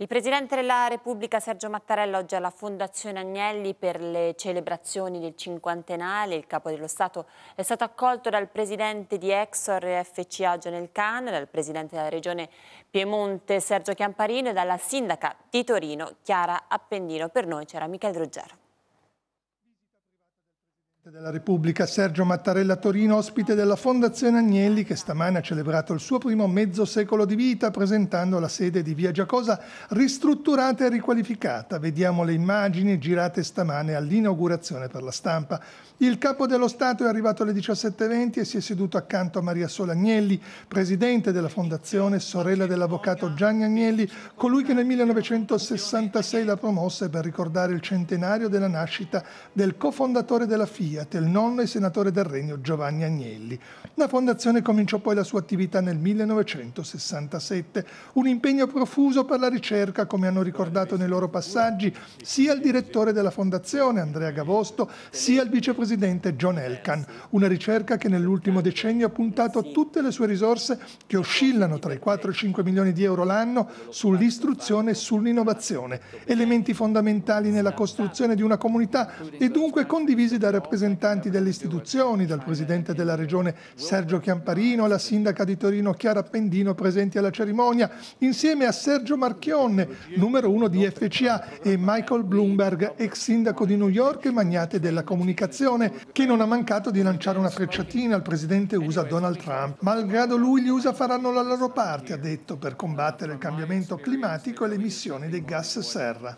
Il Presidente della Repubblica Sergio Mattarella oggi alla Fondazione Agnelli per le celebrazioni del cinquantenale. Il Capo dello Stato è stato accolto dal Presidente di Exor e FCA nel Can, dal Presidente della Regione Piemonte Sergio Chiamparino e dalla Sindaca di Torino Chiara Appendino. Per noi c'era Michele Ruggero della Repubblica Sergio Mattarella Torino, ospite della Fondazione Agnelli, che stamane ha celebrato il suo primo mezzo secolo di vita presentando la sede di Via Giacosa ristrutturata e riqualificata. Vediamo le immagini girate stamane all'inaugurazione per la stampa. Il capo dello Stato è arrivato alle 17.20 e si è seduto accanto a Maria Sola Agnelli, presidente della Fondazione, sorella dell'avvocato Gianni Agnelli, colui che nel 1966 la promosse per ricordare il centenario della nascita del cofondatore della FIA Fiat, il nonno e senatore del Regno Giovanni Agnelli. La fondazione cominciò poi la sua attività nel 1967, un impegno profuso per la ricerca, come hanno ricordato nei loro passaggi sia il direttore della fondazione Andrea Gavosto, sia il vicepresidente John Elkan, una ricerca che nell'ultimo decennio ha puntato tutte le sue risorse che oscillano tra i 4 e i 5 milioni di euro l'anno sull'istruzione e sull'innovazione, elementi fondamentali nella costruzione di una comunità e dunque condivisi da rappresentanti rappresentanti delle istituzioni, dal presidente della regione Sergio Chiamparino alla sindaca di Torino Chiara Pendino presenti alla cerimonia, insieme a Sergio Marchionne, numero uno di FCA, e Michael Bloomberg, ex sindaco di New York e magnate della comunicazione, che non ha mancato di lanciare una frecciatina al presidente USA Donald Trump. Malgrado lui, gli USA faranno la loro parte, ha detto, per combattere il cambiamento climatico e le emissioni dei gas serra.